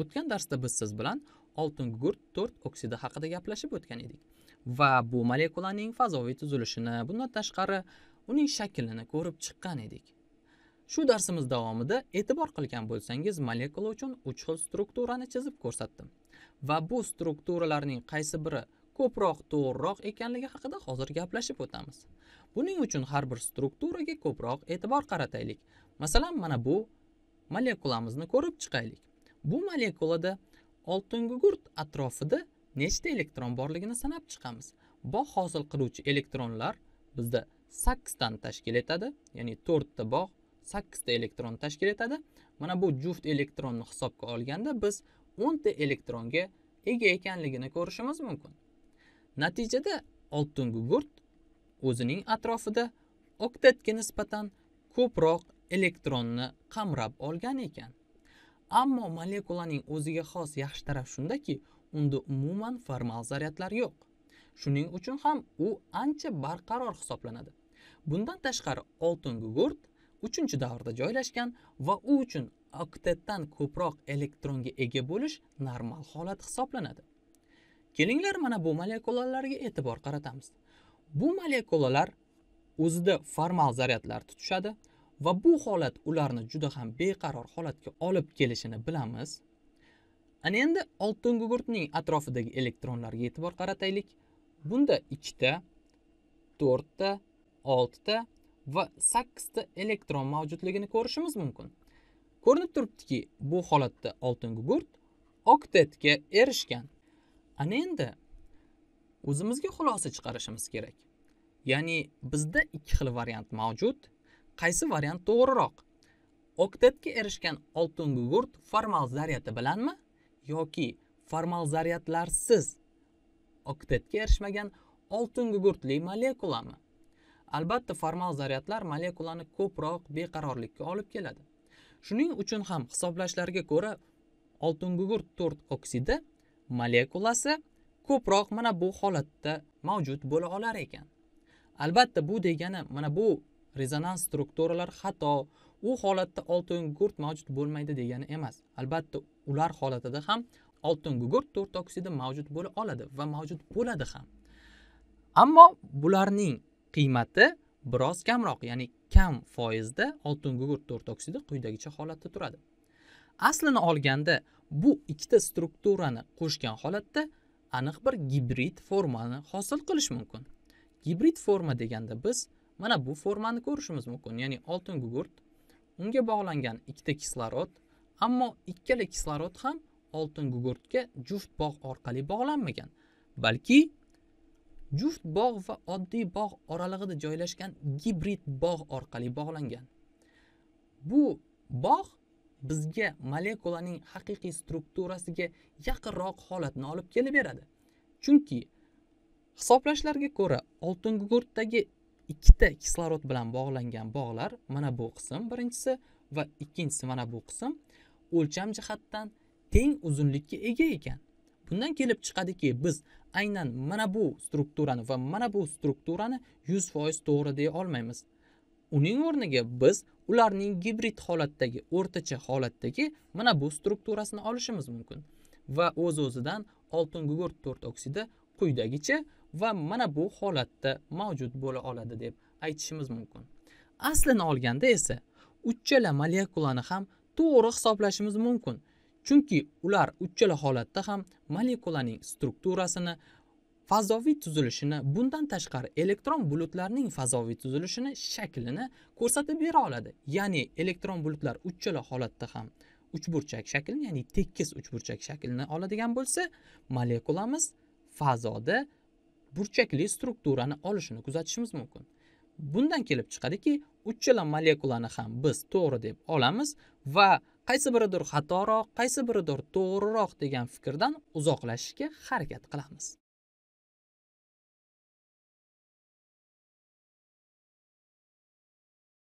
o'tgan darsda biz siz bilan oltin gugurt to'rt oksidi haqida gaplashib o'tgan edik va bu molekulaning fazoviy tuzilishini bundan tashqari uning shaklini ko'rib chiqqan edik shu darsimiz davomida e'tibor qilgan bo'lsangiz molekula uchun uch xil strukturani chizib ko'rsatdim va bu strukturalarning qaysi biri ko'proq to'g'riroq ekanligi haqida hozir gaplashib o'tamiz buning uchun har bir strukturaga ko'proq e'tibor qarataylik masalan mana bu molekulamizni ko'rib chiqaylik bu molekulada oltin gugurt atrofida nechta elektron borligini sanab chiqamiz bog' hosil qiluvchi elektronlar bizda 8 sakkizdan tashkil etadi ya'ni 4 ta bog' ta elektron tashkil etadi mana bu juft elektronni hisobga olganda biz 10 ta elektronga ega ekanligini ko'rishimiz mumkin natijada oltin gugurt o'zining atrofida oktatga nisbatan ko'proq elektronni qamrab olgan ekan Ammo molekulaning o'ziga xos yaxshi taraf shundaki, unda umuman formal zaryadlar yo'q. Shuning uchun ham u ancha barqaror hisoblanadi. Bundan tashqari oltin gugurt 3-davrda joylashgan va u uchun oktetdan ko'proq elektronga ega bo'lish normal holat hisoblanadi. Kelinglar mana bu molekulalarga e'tibor qaratamiz. Bu molekulalar o'zida formal zaryadlar tutishadi va bu holat ularni juda ham beqaror holatga olib kelishini bilamiz ana endi oltin gugurtning atrofidagi elektronlarga e'tibor qarataylik bunda ikkita to'rtta oltita va sakkizta elektron mavjudligini ko'rishimiz mumkin ko'rinib turibdiki bu holatda oltin gugurt oktetga erishgan ana endi o'zimizga xulosa chiqarishimiz kerak ya'ni bizda ikki xil variant mavjud qaysi variant to'g'riroq oktetga erishgan oltin gugurt formal zaryadi bilanmi yoki formal zaryadlarsiz oktetga erishmagan oltin gugurtli molekulami albatta formal zaryadlar molekulani ko'proq beqarorlikka olib keladi shuning uchun ham hisoblashlarga ko'ra oltin gugurt to'rt oksidi molekulasi ko'proq mana bu holatda mavjud bo'la olar ekan albatta bu degani mana bu rezonans strukturalar xato u holatda oltin gugurt mavjud bo'lmaydi degani emas albatta ular holatida ham oltin gugurt to'rt oksidi mavjud bo'la oladi va mavjud bo'ladi ham ammo bularning qiymati biroz kamroq ya'ni kam foizda oltin gugurt to'rt oksidi quyidagicha holatda turadi aslini olganda bu ikkita strukturani qo'shgan holatda aniq bir gibrid formani hosil qilish mumkin gibrid forma deganda biz mana bu formani ko'rishimiz mumkin ya'ni oltin gugurt unga bog'langan ikkita kislorod ammo ikkala kislorod ham oltin gugurtga juft bog' orqali bog'lanmagan balki juft bog' va oddiy bog' oralig'ida joylashgan gibrid bog' orqali bog'langan bu bog' bizga molekulaning haqiqiy strukturasiga yaqinroq holatni olib kelib beradi chunki hisoblashlarga ko'ra oltin gugurtdagi ikkita kislorod bilan bog'langan bog'lar mana bu qism birinchisi va ikkinchisi mana bu qism o'lcham jihatdan teng uzunlikka ega ekan bundan kelib chiqadiki biz aynan mana bu strukturani va mana bu strukturani yuz foiz to'g'ri deya olmaymiz uning o'rniga biz ularning gibrid holatdagi o'rtacha holatdagi mana bu strukturasini olishimiz mumkin va o'z o'zidan oltin gugurt to'rt oksidi quyidagicha va mana bu holatda mavjud bo'la oladi deb aytishimiz mumkin aslini olganda esa uchala molekulani ham to'g'ri hisoblashimiz mumkin chunki ular uchala holatda ham molekulaning strukturasini fazoviy tuzilishini bundan tashqari elektron bulutlarning fazoviy tuzilishini shaklini ko'rsatib bera oladi ya'ni elektron bulutlar uchala holatda ham uchburchak shaklni ya'ni tekis uchburchak shaklini oladigan bo'lsa molekulamiz fazoda burchakli strukturani olishini kuzatishimiz mumkin bundan kelib chiqadiki uchala molekulani ham biz to'g'ri deb olamiz va qaysi biridir xatoroq qaysi biridir to'g'riroq degan fikrdan uzoqlashishga harakat qilamiz